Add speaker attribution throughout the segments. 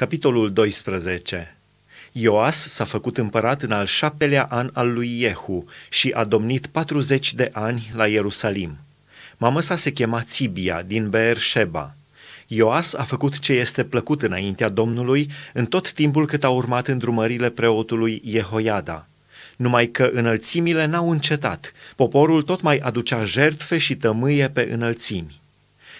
Speaker 1: Capitolul 12 Ioas s-a făcut împărat în al șaptelea an al lui Iehu și a domnit 40 de ani la Ierusalim. Mama sa se chema Tibia din Sheba. Ioas a făcut ce este plăcut înaintea Domnului în tot timpul cât a urmat îndrumările preotului Jehoiada. Numai că înălțimile n-au încetat, poporul tot mai aducea jertfe și tămâie pe înălțimi.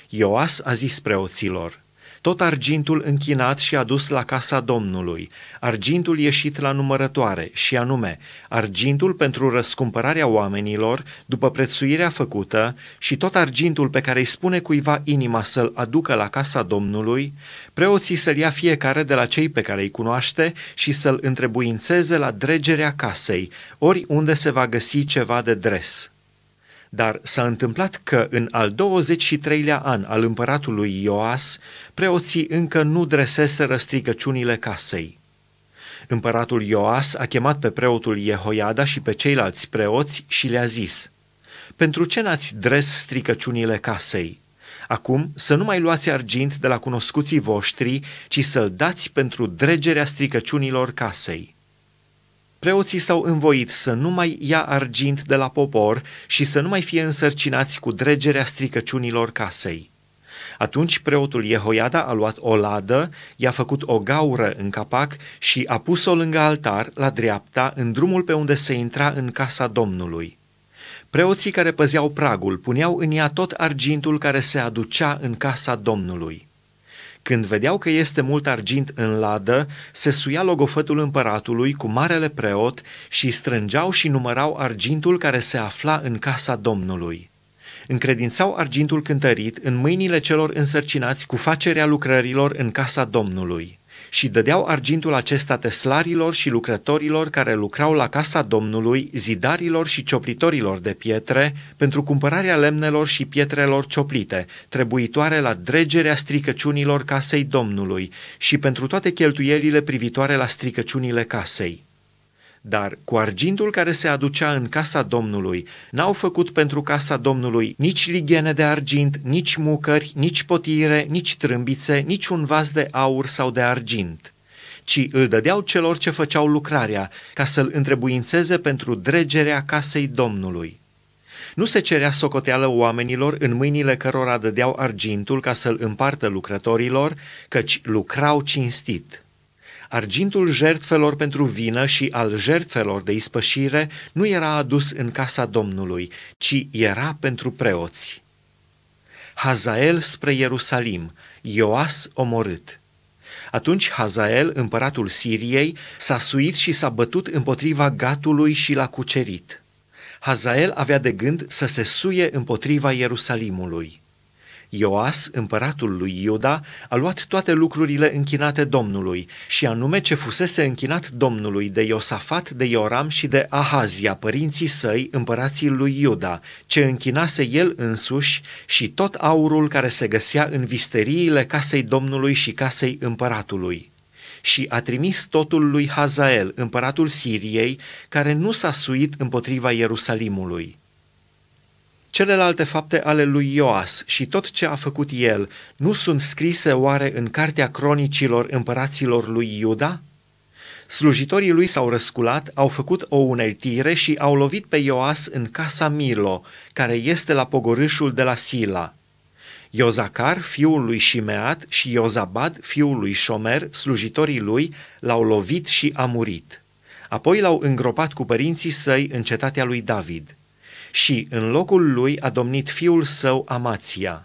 Speaker 1: Ioas a zis preoților – tot argintul închinat și adus la casa Domnului, argintul ieșit la numărătoare, și anume, argintul pentru răscumpărarea oamenilor, după prețuirea făcută, și tot argintul pe care îi spune cuiva inima să-l aducă la casa Domnului, preoții să-l ia fiecare de la cei pe care îi cunoaște și să-l întrebuințeze la dregerea casei, ori unde se va găsi ceva de dres. Dar s-a întâmplat că în al 23-lea an al împăratului Ioas, preoții încă nu dreseseră stricăciunile casei. Împăratul Ioas a chemat pe preotul Jehoiada și pe ceilalți preoți și le-a zis, Pentru ce n-ați dres stricăciunile casei? Acum să nu mai luați argint de la cunoscuții voștri, ci să-l dați pentru dregerea stricăciunilor casei. Preoții s-au învoit să nu mai ia argint de la popor și să nu mai fie însărcinați cu dregerea stricăciunilor casei. Atunci preotul Jehoiada a luat o ladă, i-a făcut o gaură în capac și a pus-o lângă altar, la dreapta, în drumul pe unde se intra în casa Domnului. Preoții care păzeau pragul puneau în ea tot argintul care se aducea în casa Domnului. Când vedeau că este mult argint în ladă, se suia logofătul împăratului cu marele preot și strângeau și numărau argintul care se afla în casa Domnului. Încredințau argintul cântărit în mâinile celor însărcinați cu facerea lucrărilor în casa Domnului și dădeau argintul acesta teslarilor și lucrătorilor care lucrau la casa Domnului, zidarilor și cioplitorilor de pietre, pentru cumpărarea lemnelor și pietrelor cioplite, trebuitoare la dregerea stricăciunilor casei Domnului și pentru toate cheltuielile privitoare la stricăciunile casei. Dar cu argintul care se aducea în casa Domnului, n-au făcut pentru casa Domnului nici lighene de argint, nici mucări, nici potire, nici trâmbițe, nici un vas de aur sau de argint ci îl dădeau celor ce făceau lucrarea, ca să-l întrebuințeze pentru dregerea casei Domnului. Nu se cerea socoteală oamenilor în mâinile cărora dădeau argintul ca să-l împartă lucrătorilor, căci lucrau cinstit. Argintul jertfelor pentru vină și al jertfelor de ispășire nu era adus în casa Domnului, ci era pentru preoți. Hazael spre Ierusalim, Ioas omorât. Atunci Hazael, împăratul Siriei, s-a suit și s-a bătut împotriva gatului și l-a cucerit. Hazael avea de gând să se suie împotriva Ierusalimului. Ioas, împăratul lui Iuda, a luat toate lucrurile închinate Domnului, și anume ce fusese închinat Domnului de Iosafat, de Ioram și de Ahazia, părinții săi, împărații lui Iuda, ce închinase el însuși și tot aurul care se găsea în visteriile casei Domnului și casei împăratului și a trimis totul lui Hazael, împăratul Siriei, care nu s-a suit împotriva Ierusalimului. Celelalte fapte ale lui Ioas și tot ce a făcut el nu sunt scrise oare în cartea cronicilor împăraților lui Iuda? Slujitorii lui s-au răsculat, au făcut o uneltire și au lovit pe Ioas în casa Milo, care este la pogorâșul de la Sila. Iozacar, fiul lui Șimeat, și Iozabad, fiul lui Șomer, slujitorii lui, l-au lovit și a murit. Apoi l-au îngropat cu părinții săi în cetatea lui David – și în locul lui a domnit fiul său Amația.